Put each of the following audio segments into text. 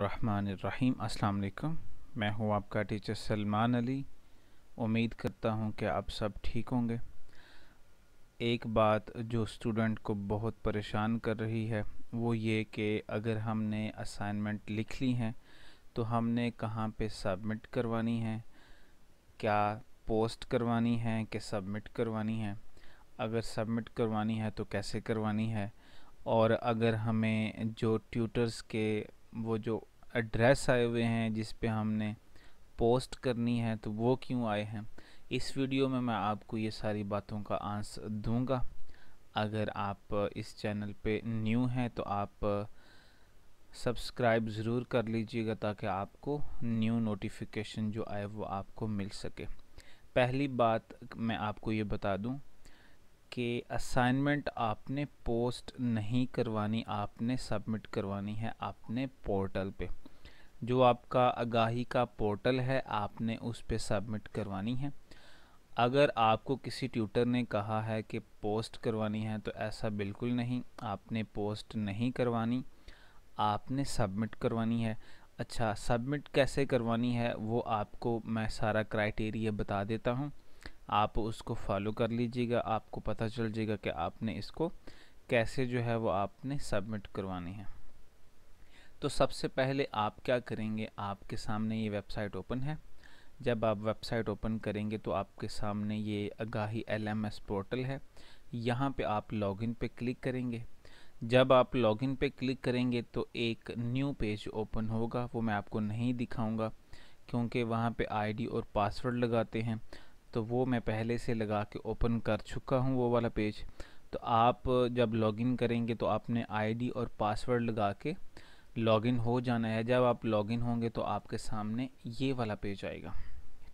रहीम अस्सलाम वालेकुम मैं हूँ आपका टीचर सलमान अली उम्मीद करता हूँ कि आप सब ठीक होंगे एक बात जो स्टूडेंट को बहुत परेशान कर रही है वो ये कि अगर हमने असाइनमेंट लिख ली हैं तो हमने कहाँ पे सबमिट करवानी है क्या पोस्ट करवानी है कि सबमिट करवानी है अगर सबमिट करवानी है तो कैसे करवानी है और अगर हमें जो ट्यूटर्स के वो जो एड्रेस आए हुए हैं जिस पे हमने पोस्ट करनी है तो वो क्यों आए हैं इस वीडियो में मैं आपको ये सारी बातों का आंसर दूंगा अगर आप इस चैनल पे न्यू हैं तो आप सब्सक्राइब ज़रूर कर लीजिएगा ताकि आपको न्यू नोटिफिकेशन जो आए वो आपको मिल सके पहली बात मैं आपको ये बता दूं कि असाइनमेंट आपने पोस्ट नहीं करवानी आपने सबमिट करवानी है अपने पोर्टल पे जो आपका आगाही का पोर्टल है आपने उस पर सबमिट करवानी है अगर आपको किसी ट्यूटर ने कहा है कि पोस्ट करवानी है तो ऐसा बिल्कुल नहीं आपने पोस्ट नहीं करवानी आपने सबमिट करवानी है अच्छा सबमिट कैसे करवानी है वो आपको मैं सारा क्राइटेरिया बता देता हूँ आप उसको फॉलो कर लीजिएगा आपको पता चल जाएगा कि आपने इसको कैसे जो है वो आपने सबमिट करवानी है तो सबसे पहले आप क्या करेंगे आपके सामने ये वेबसाइट ओपन है जब आप वेबसाइट ओपन करेंगे तो आपके सामने ये आगाही एलएमएस पोर्टल है यहाँ पे आप लॉगिन पे क्लिक करेंगे जब आप लॉगिन पे क्लिक करेंगे तो एक न्यू पेज ओपन होगा वो मैं आपको नहीं दिखाऊंगा क्योंकि वहाँ पे आईडी और पासवर्ड लगाते हैं तो वो मैं पहले से लगा के ओपन कर चुका हूँ वो वाला पेज तो आप जब लॉगिन करेंगे तो आपने आईडी और पासवर्ड लगा के लॉगिन हो जाना है जब आप लॉगिन होंगे तो आपके सामने ये वाला पेज आएगा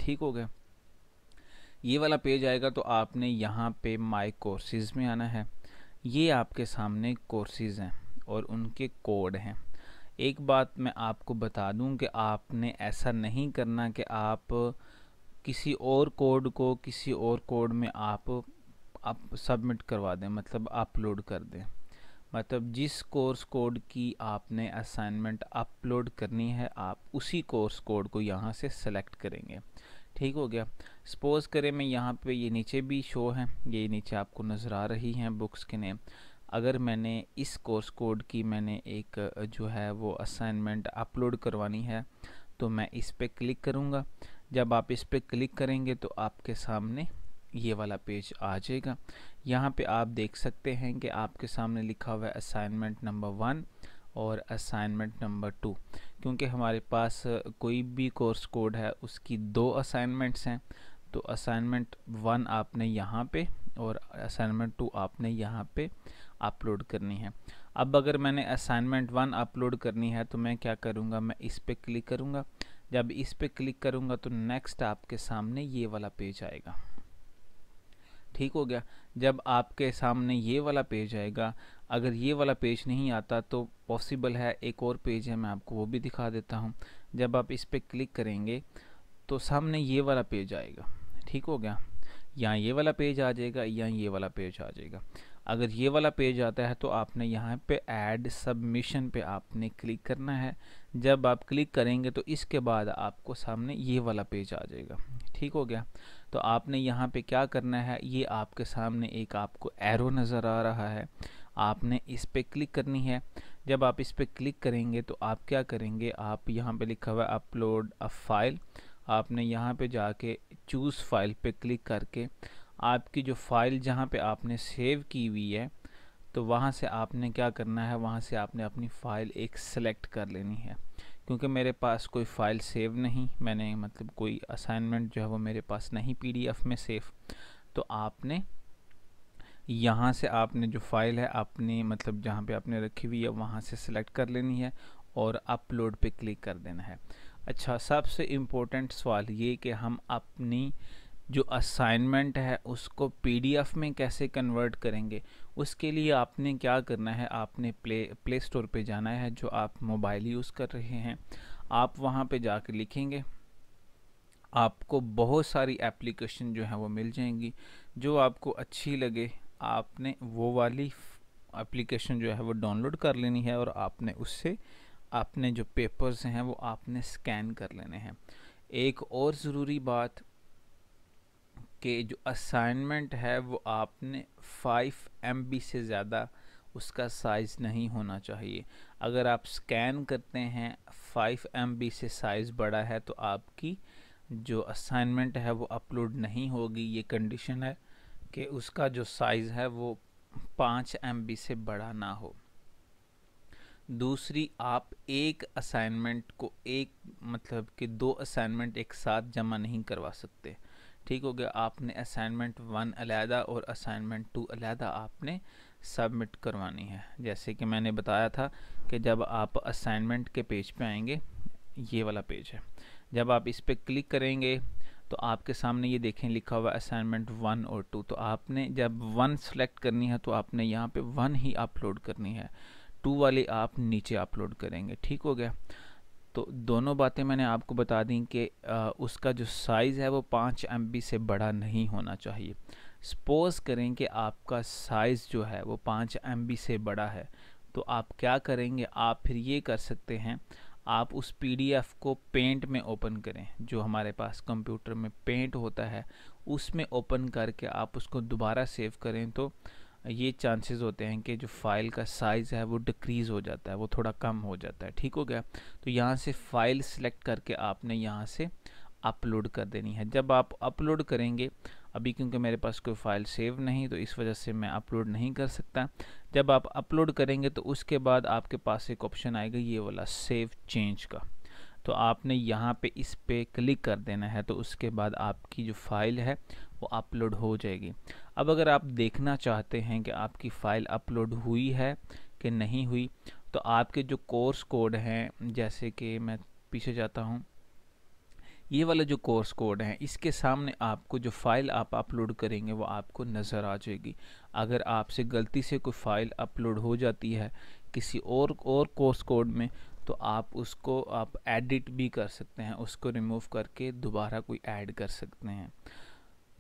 ठीक हो गया ये वाला पेज आएगा तो आपने यहाँ पे माय कोर्सेज में आना है ये आपके सामने कोर्सेज हैं और उनके कोड हैं एक बात मैं आपको बता दूं कि आपने ऐसा नहीं करना कि आप किसी और कोड को किसी और कोड में आप आप सबमिट करवा दें मतलब अपलोड कर दें मतलब जिस कोर्स कोड की आपने असाइनमेंट अपलोड करनी है आप उसी कोर्स कोड को यहाँ से सेलेक्ट करेंगे ठीक हो गया सपोज़ करें मैं यहाँ पे ये नीचे भी शो है ये नीचे आपको नज़र आ रही हैं बुक्स के नेम अगर मैंने इस कोर्स कोड की मैंने एक जो है वो असाइनमेंट अपलोड करवानी है तो मैं इस पर क्लिक करूँगा जब आप इस पर क्लिक करेंगे तो आपके सामने ये वाला पेज आ जाएगा यहाँ पे आप देख सकते हैं कि आपके सामने लिखा हुआ है असाइनमेंट नंबर वन और असाइनमेंट नंबर टू क्योंकि हमारे पास कोई भी कोर्स कोड है उसकी दो असाइनमेंट्स हैं तो असाइनमेंट वन आपने यहाँ पे और असाइनमेंट टू आपने यहाँ पे अपलोड करनी है अब अगर मैंने असाइनमेंट वन अपलोड करनी है तो मैं क्या करूँगा मैं इस पर क्लिक करूँगा जब इस पर क्लिक करूँगा तो नेक्स्ट आपके सामने ये वाला पेज आएगा ठीक हो गया जब आपके सामने ये वाला पेज आएगा अगर ये वाला पेज नहीं आता तो पॉसिबल है एक और पेज है मैं आपको वो भी दिखा देता हूँ जब आप इस पर क्लिक करेंगे तो सामने ये वाला पेज आएगा ठीक हो गया या ये वाला पेज आ जाएगा या ये वाला पेज आ जाएगा अगर ये वाला पेज आता है तो आपने यहाँ पे ऐड सबमिशन पे आपने क्लिक करना है जब आप क्लिक करेंगे तो इसके बाद आपको सामने ये वाला पेज आ जाएगा ठीक हो गया तो आपने यहाँ पे क्या करना है ये आपके सामने एक आपको एरो नज़र आ रहा है आपने इस पर क्लिक करनी है जब आप इस पर क्लिक करेंगे तो आप क्या करेंगे आप यहाँ पर लिखा हुआ है अपलोड अ फाइल आपने यहाँ पर जाके चूज़ फाइल पर क्लिक करके आपकी जो फाइल जहाँ पे आपने सेव की हुई है तो वहाँ से आपने क्या करना है वहाँ से आपने अपनी फ़ाइल एक सेलेक्ट कर लेनी है क्योंकि मेरे पास कोई फ़ाइल सेव नहीं मैंने मतलब कोई असाइनमेंट जो है वो मेरे पास नहीं पीडीएफ में सेव तो आपने यहाँ से आपने जो फ़ाइल है आपने मतलब जहाँ पे आपने रखी हुई है वहाँ से सेलेक्ट कर लेनी है और अपलोड पे क्लिक कर देना है अच्छा सबसे इम्पोर्टेंट सवाल ये कि हम अपनी जो असाइनमेंट है उसको पीडीएफ में कैसे कन्वर्ट करेंगे उसके लिए आपने क्या करना है आपने प्ले प्ले स्टोर पर जाना है जो आप मोबाइल यूज़ कर रहे हैं आप वहाँ पे कर लिखेंगे आपको बहुत सारी एप्लीकेशन जो है वो मिल जाएंगी जो आपको अच्छी लगे आपने वो वाली एप्लीकेशन जो है वो डाउनलोड कर लेनी है और आपने उससे आपने जो पेपर्स हैं वो आपने स्कैन कर लेने हैं एक और ज़रूरी बात कि जो असाइनमेंट है वो आपने 5 एम से ज़्यादा उसका साइज़ नहीं होना चाहिए अगर आप स्कैन करते हैं 5 एम से साइज़ बड़ा है तो आपकी जो असाइनमेंट है वो अपलोड नहीं होगी ये कंडीशन है कि उसका जो साइज़ है वो पाँच एम से बड़ा ना हो दूसरी आप एक असाइनमेंट को एक मतलब कि दो असाइनमेंट एक साथ जमा नहीं करवा सकते ठीक हो गया आपने असाइनमेंट वन अलहदा और असाइनमेंट टू अलहदा आपने सबमिट करवानी है जैसे कि मैंने बताया था कि जब आप असाइनमेंट के पेज पे आएंगे ये वाला पेज है जब आप इस पर क्लिक करेंगे तो आपके सामने ये देखें लिखा हुआ असाइनमेंट वन और टू तो आपने जब वन सेलेक्ट करनी है तो आपने यहाँ पे वन ही अपलोड करनी है टू वाली आप नीचे अपलोड करेंगे ठीक हो गया तो दोनों बातें मैंने आपको बता दी कि उसका जो साइज़ है वो पाँच एम से बड़ा नहीं होना चाहिए सपोज़ करें कि आपका साइज़ जो है वो पाँच एम से बड़ा है तो आप क्या करेंगे आप फिर ये कर सकते हैं आप उस पी को पेंट में ओपन करें जो हमारे पास कंप्यूटर में पेंट होता है उसमें ओपन करके आप उसको दोबारा सेव करें तो ये चांसेस होते हैं कि जो फाइल का साइज़ है वो डिक्रीज़ हो जाता है वो थोड़ा कम हो जाता है ठीक हो गया तो यहाँ से फाइल सेलेक्ट करके आपने यहाँ से अपलोड कर देनी है जब आप अपलोड करेंगे अभी क्योंकि मेरे पास कोई फ़ाइल सेव नहीं तो इस वजह से मैं अपलोड नहीं कर सकता जब आप अपलोड करेंगे तो उसके बाद आपके पास एक ऑप्शन आएगा ये वाला सेव चेंज का तो आपने यहाँ पे इस पर क्लिक कर देना है तो उसके बाद आपकी जो फ़ाइल है वो अपलोड हो जाएगी अब अगर आप देखना चाहते हैं कि आपकी फ़ाइल अपलोड हुई है कि नहीं हुई तो आपके जो कोर्स कोड हैं जैसे कि मैं पीछे जाता हूँ ये वाला जो कोर्स कोड है इसके सामने आपको जो फ़ाइल आप अपलोड करेंगे वो आपको नज़र आ जाएगी अगर आपसे गलती से कोई फ़ाइल अपलोड हो जाती है किसी और और कोर्स कोड में तो आप उसको आप एडिट भी कर सकते हैं उसको रिमूव करके दोबारा कोई ऐड कर सकते हैं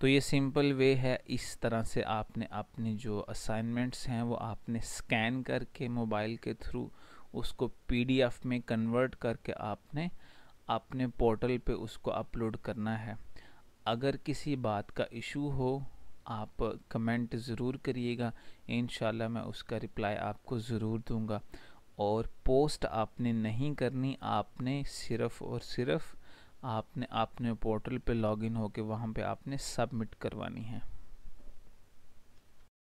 तो ये सिंपल वे है इस तरह से आपने अपने जो असाइनमेंट्स हैं वो आपने स्कैन करके मोबाइल के थ्रू उसको पीडीएफ में कन्वर्ट करके आपने अपने पोर्टल पे उसको अपलोड करना है अगर किसी बात का इशू हो आप कमेंट ज़रूर करिएगा इन मैं उसका रिप्लाई आपको ज़रूर दूंगा और पोस्ट आपने नहीं करनी आपने सिर्फ और सिर्फ आपने आपने पोर्टल पे लॉगिन होके वहाँ पे आपने सबमिट करवानी है